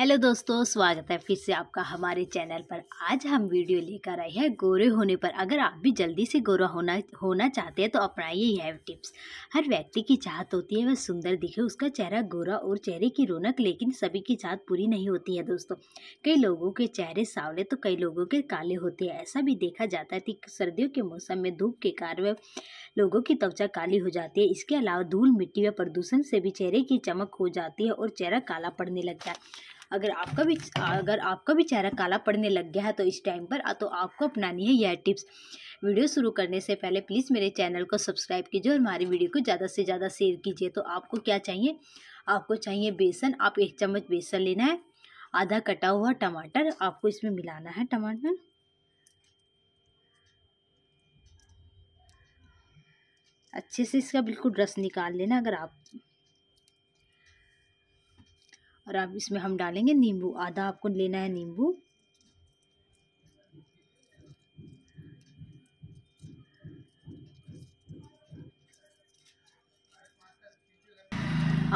hello दोस्तों स्वागत है फिर से आपका हमारे चैनल पर आज हम वीडियो लेकर आए हैं गोरे होने पर अगर आप भी जल्दी से गोरा होना होना चाहते हैं तो अपनाइए यह टिप्स हर व्यक्ति की चाहत होती है वह सुंदर दिखे उसका चेहरा गोरा और चेहरे की रौनक लेकिन सभी की चाहत पूरी नहीं होती है दोस्तों कई लोगों के चेहरे सावले तो कई लोगों के काले होते हैं ऐसा भी देखा जाता है कि सर्दियों के मौसम में धूप के कारण लोगों की त्वचा काली हो जाती है इसके अलावा धूल मिट्टी व प्रदूषण से भी चेहरे की चमक हो जाती है और चेहरा काला पड़ने लगता है अगर आपका भी अगर आपका भी चेहरा काला पड़ने लग गया है तो इस टाइम पर तो आपको अपनानी है यह टिप्स वीडियो शुरू करने से पहले प्लीज़ मेरे चैनल को सब्सक्राइब कीजिए और हमारी वीडियो को ज़्यादा से ज़्यादा शेयर कीजिए तो आपको क्या चाहिए आपको चाहिए बेसन आप एक चम्मच बेसन लेना है आधा कटा हुआ टमाटर आपको इसमें मिलाना है टमाटर अच्छे से इसका बिल्कुल रस निकाल लेना अगर आप और अब इसमें हम डालेंगे नींबू आधा आपको लेना है नींबू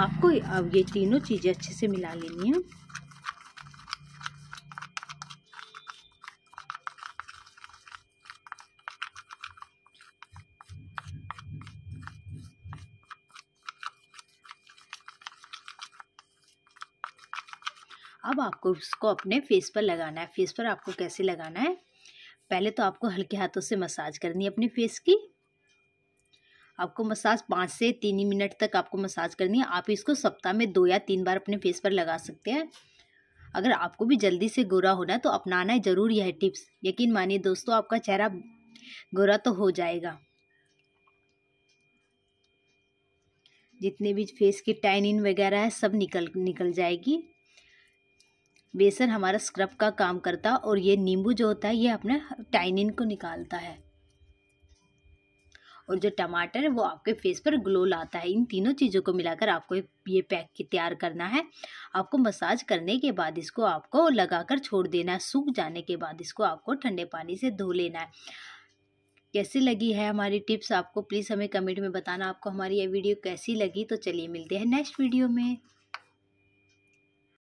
आपको अब ये तीनों चीज़ें अच्छे से मिला लेनी है अब आपको इसको अपने फेस पर लगाना है फेस पर आपको कैसे लगाना है पहले तो आपको हल्के हाथों से मसाज करनी है अपने फेस की आपको मसाज पाँच से तीन ही मिनट तक आपको मसाज करनी है आप इसको सप्ताह में दो या तीन बार अपने फेस पर लगा सकते हैं अगर आपको भी जल्दी से गोरा होना है तो अपनाना है ज़रूर यह टिप्स यकीन मानिए दोस्तों आपका चेहरा गोरा तो हो जाएगा जितने भी फेस की टाइनिन वगैरह है सब निकल निकल जाएगी बेसन हमारा स्क्रब का काम करता है और ये नींबू जो होता है ये अपने टाइनिन को निकालता है और जो टमाटर है वो आपके फेस पर ग्लो लाता है इन तीनों चीज़ों को मिलाकर आपको ये पैक तैयार करना है आपको मसाज करने के बाद इसको आपको लगाकर छोड़ देना है सूख जाने के बाद इसको आपको ठंडे पानी से धो लेना है कैसी लगी है हमारी टिप्स आपको प्लीज़ हमें कमेंट में बताना आपको हमारी ये वीडियो कैसी लगी तो चलिए मिलते हैं नेक्स्ट वीडियो में